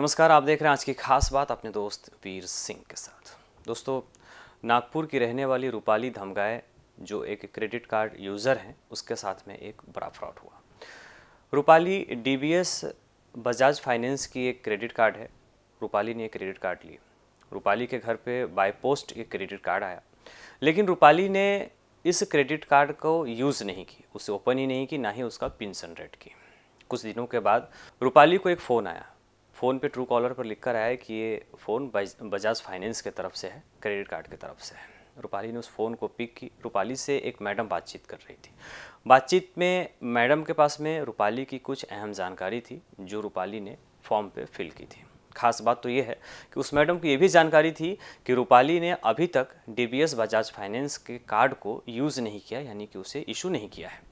नमस्कार आप देख रहे हैं आज की खास बात अपने दोस्त वीर सिंह के साथ दोस्तों नागपुर की रहने वाली रूपाली धमगाए जो एक क्रेडिट कार्ड यूज़र हैं उसके साथ में एक बड़ा फ्रॉड हुआ रूपाली डीबीएस बजाज फाइनेंस की एक क्रेडिट कार्ड है रूपाली ने एक क्रेडिट कार्ड ली रूपाली के घर पे बाय पोस्ट एक क्रेडिट कार्ड आया लेकिन रूपाली ने इस क्रेडिट कार्ड को यूज़ नहीं की उसे ओपन ही नहीं की ना ही उसका पिन जनरेट की कुछ दिनों के बाद रूपाली को एक फ़ोन आया फ़ोन पे ट्रू कॉलर पर लिख कर आया कि ये फ़ोन बजाज फाइनेंस के तरफ से है क्रेडिट कार्ड की तरफ से है रूपाली ने उस फ़ोन को पिक की रूपाली से एक मैडम बातचीत कर रही थी बातचीत में मैडम के पास में रूपाली की कुछ अहम जानकारी थी जो रूपाली ने फॉर्म पे फिल की थी खास बात तो ये है कि उस मैडम को ये भी जानकारी थी कि रूपाली ने अभी तक डी बजाज फाइनेंस के कार्ड को यूज़ नहीं किया यानी कि उसे इशू नहीं किया है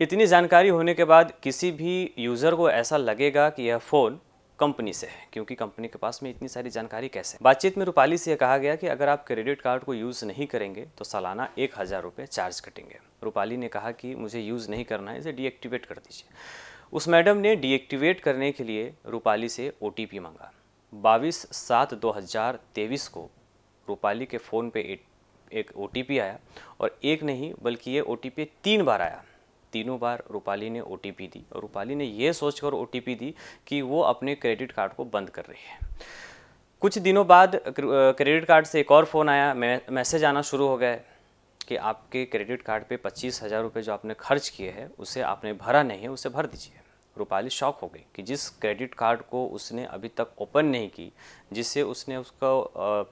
इतनी जानकारी होने के बाद किसी भी यूज़र को ऐसा लगेगा कि यह फ़ोन कंपनी से है क्योंकि कंपनी के पास में इतनी सारी जानकारी कैसे बातचीत में रूपाली से यह कहा गया कि अगर आप क्रेडिट कार्ड को यूज़ नहीं करेंगे तो सालाना एक हज़ार रुपये चार्ज कटेंगे रूपाली ने कहा कि मुझे यूज़ नहीं करना है इसे डीएक्टिवेट कर दीजिए उस मैडम ने डीएक्टिवेट करने के लिए रूपाली से ओ मांगा बाईस सात दो हज़ार तेईस को रूपाली के फ़ोन पे एक ओ आया और एक नहीं बल्कि ये ओ तीन बार आया तीनों बार रूपाली ने ओ दी और रूपाली ने यह सोचकर ओ दी कि वो अपने क्रेडिट कार्ड को बंद कर रही है कुछ दिनों बाद क्रेडिट कार्ड से एक और फ़ोन आया मैसेज आना शुरू हो गया कि आपके क्रेडिट कार्ड पे पच्चीस हज़ार रुपये जो आपने खर्च किए हैं उसे आपने भरा नहीं है उसे भर दीजिए रूपाली शॉक हो गई कि जिस क्रेडिट कार्ड को उसने अभी तक ओपन नहीं की जिससे उसने उसका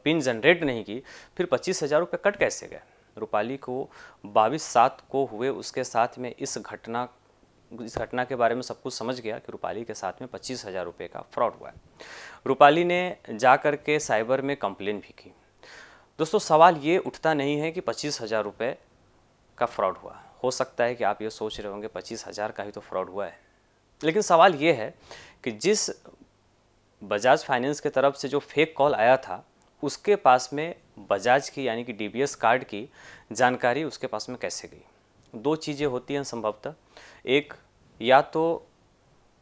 पिन जनरेट नहीं की फिर पच्चीस हज़ार रुपये कट कैसे गए रूपाली को बाईस सात को हुए उसके साथ में इस घटना इस घटना के बारे में सब कुछ समझ गया कि रूपाली के साथ में पच्चीस हज़ार रुपये का फ्रॉड हुआ है रूपाली ने जा कर के साइबर में कंप्लेन भी की दोस्तों सवाल ये उठता नहीं है कि पच्चीस हज़ार रुपये का फ्रॉड हुआ हो सकता है कि आप ये सोच रहे होंगे पच्चीस हज़ार का ही तो फ्रॉड हुआ है लेकिन सवाल ये है कि जिस बजाज फाइनेंस के तरफ से जो फेक कॉल आया था उसके पास में बजाज की यानी कि डी कार्ड की जानकारी उसके पास में कैसे गई दो चीज़ें होती हैं संभवतः एक या तो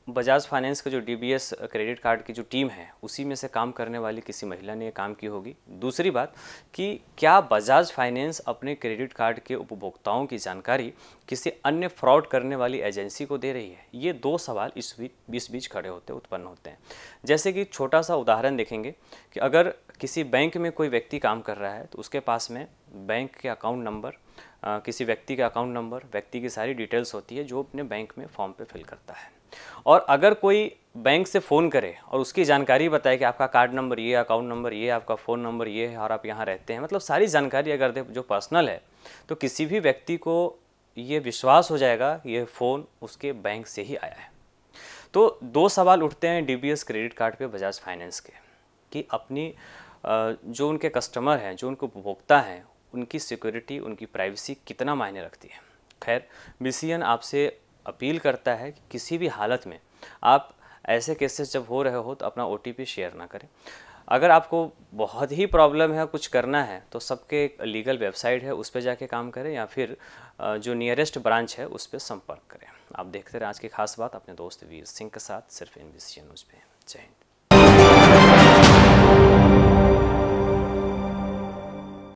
बजाज फाइनेंस का जो डी क्रेडिट कार्ड की जो टीम है उसी में से काम करने वाली किसी महिला ने ये काम की होगी दूसरी बात कि क्या बजाज फाइनेंस अपने क्रेडिट कार्ड के उपभोक्ताओं की जानकारी किसी अन्य फ्रॉड करने वाली एजेंसी को दे रही है ये दो सवाल इस बीच बीच खड़े होते उत्पन्न होते हैं जैसे कि छोटा सा उदाहरण देखेंगे कि अगर किसी बैंक में कोई व्यक्ति काम कर रहा है तो उसके पास में बैंक के अकाउंट नंबर किसी व्यक्ति का अकाउंट नंबर व्यक्ति की सारी डिटेल्स होती है जो अपने बैंक में फॉर्म पर फिल करता है और अगर कोई बैंक से फ़ोन करे और उसकी जानकारी बताए कि आपका कार्ड नंबर ये अकाउंट नंबर ये आपका फ़ोन नंबर ये है और आप यहाँ रहते हैं मतलब सारी जानकारी अगर दे जो पर्सनल है तो किसी भी व्यक्ति को ये विश्वास हो जाएगा ये फ़ोन उसके बैंक से ही आया है तो दो सवाल उठते हैं डी क्रेडिट कार्ड पे बजाज फाइनेंस के कि अपनी जो उनके कस्टमर हैं जो उनके उपभोक्ता हैं उनकी सिक्योरिटी उनकी प्राइवेसी कितना मायने रखती है खैर बी आपसे अपील करता है कि किसी भी हालत में आप ऐसे केसेस जब हो रहे हो तो अपना ओ शेयर ना करें अगर आपको बहुत ही प्रॉब्लम है कुछ करना है तो सबके एक लीगल वेबसाइट है उस पर जाके काम करें या फिर जो नियरेस्ट ब्रांच है उस पर संपर्क करें आप देखते रहे आज की खास बात अपने दोस्त वीर सिंह के साथ सिर्फ एन न्यूज़ पे जय हिंद